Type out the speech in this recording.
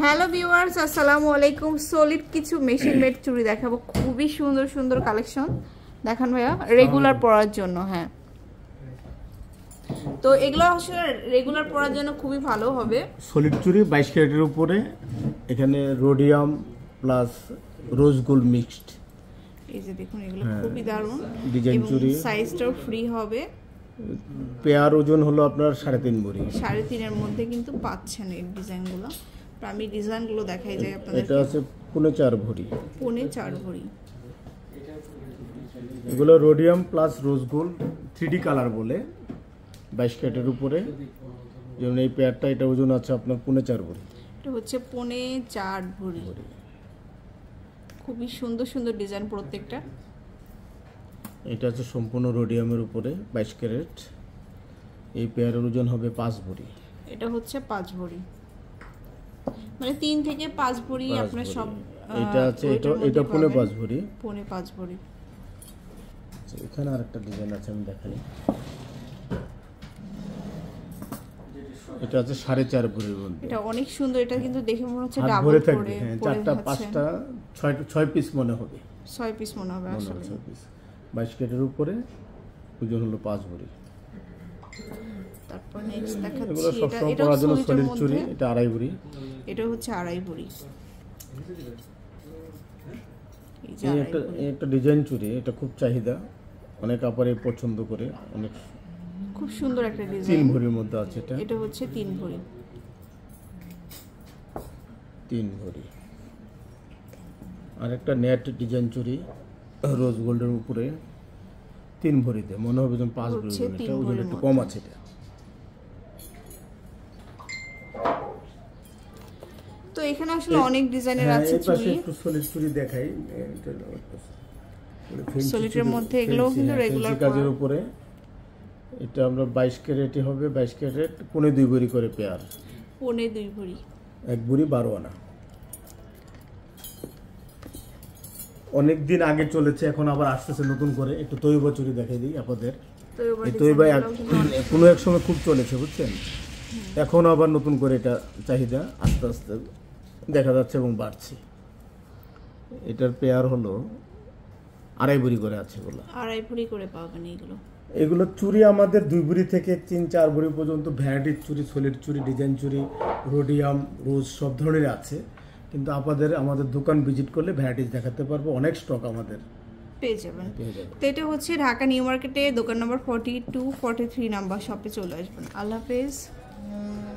Hello viewers আসসালামু আলাইকুম solid কিছু মেশিন মেড চুড়ি দেখাবো খুবই সুন্দর সুন্দর কালেকশন দেখান ভাইয়া রেগুলার পরার জন্য হ্যাঁ তো এগুলো আসলে রেগুলার পরার জন্য খুবই ভালো হবে সলিড চুড়ি বাইশ ক্যারেটের উপরে এখানে rhodium plus rose gold mixed এই যে দেখুন এগুলো হ্যাঁ। খুবই দারুণ ডিজাইন চুড়ি সাইজটাও ফ্রি হবে পেয়ার ওজন হলো আপনার সাড়ে তিন ভরি সাড়ে তিনের মধ্যে কিন্তু পাচ্ছেন এই ডিজাইনগুলো আমি ডিজাইনগুলো দেখাই যাই আপনাদের এটা আছে পুনে চার ভরি পুনে চার ভরি এগুলো rhodium plus rose gold three D colour বলে বাইশ ক্যারেটের উপরে যেমন এই পেয়ারটা এটা ওজন আছে আপনার পুনে চার ভরি এটা হচ্ছে পুনে চার ভরি খুবই সুন্দর সুন্দর ডিজাইন প্রত্যেকটা এটা হচ্ছে সম্পূর্ণ রোডিয়ামের উপরে বাইশ ক্যারেট এই পেয়ারের ওজন হবে পাঁচ ভরি এটা হচ্ছে পাঁচ ভরি মানে তিন থেকে পাঁচ ভরি আপনার সব এটা আছে এটা এটা পুনে পাঁচ ভরি পুনে পাঁচ ভরি আচ্ছা, এখানে আরেকটা ডিজাইন আছে আমি দেখাই এটা আছে সাড়ে চার ভরির মধ্যে এটা অনেক সুন্দর এটা কিন্তু দেখে মনে হচ্ছে ডাবল ভরে থাকবে হ্যাঁ চারটা পাঁচটা ছয় ছয় পিস মনে হবে ছয় পিস মনে হবে আসলে ছয় পিস বাইশ কেটের উপরে ওজন হলো পাঁচ ভরি তারপর নেক্সট দেখাচ্ছি এটা এটা শরীর চুরি এটা আড়াই ভরি এটা হচ্ছে আড়াই ভরি একটা ডিজাইন চুড়ি এটা খুব চাহিদা অনেক আপারে পছন্দ করে অনেক খুব সুন্দর একটা ডিজাইন তিন ভরির মধ্যে আছে এটা এটা হচ্ছে তিন ভরি তিন ভরি আর একটা নেট ডিজাইন চুরি রোজ গোল্ডের উপরে তিন ভরিতে মনে হবে যেন পাঁচ ভরি এটা ওজন একটু কম আছে এটা তো এখানে আসলে হ্যাঁ, অনেক ডিজাইনের হ্যাঁ, আছে চুড়ি একটু সলিড চুড়ি দেখাই সলিডের মানে মধ্যে এগুলো কিন্তু রেগুলার হ্যাঁ, কাজের উপরে এটা আমরা 22 ক্যারেট হবে 22 ক্যারেট কোণে দুই ভরি করে পেয়ার কোণে দুই ভরি এক ভরি 12 আনা অনেক দিন আগে চলেছে এখন আবার আসছে নতুন করে একটু তৈবা চুড়ি দেখাই দিই আপনাদের তৈবা কোনো এক সময় খুব চলেছে বুঝছেন এখন আবার নতুন করে এটা চাহিদা আস্তে আস্তে দেখা যাচ্ছে এবং বাড়ছে এটার পেয়ার হলো আড়াই বুড়ি করে আছে এগুলো আড়াই বুড়ি করে পাবেন এগুলো এগুলো চুরি আমাদের দুই বুড়ি থেকে তিন চার বুড়ি পর্যন্ত ভ্যারাইটির চুরি সলিড চুরি ডিজাইন চুরি রোডিয়াম রোজ সব ধরনের আছে কিন্তু আপনাদের আমাদের দোকান ভিজিট করলে ভ্যারাইটিস দেখাতে পারবো অনেক স্টক আমাদের পেয়ে যাবেন তো এটা হচ্ছে ঢাকা নিউ মার্কেটে দোকান number forty two forty three number শপে চলে আসবেন আল্লাহ হাফেজ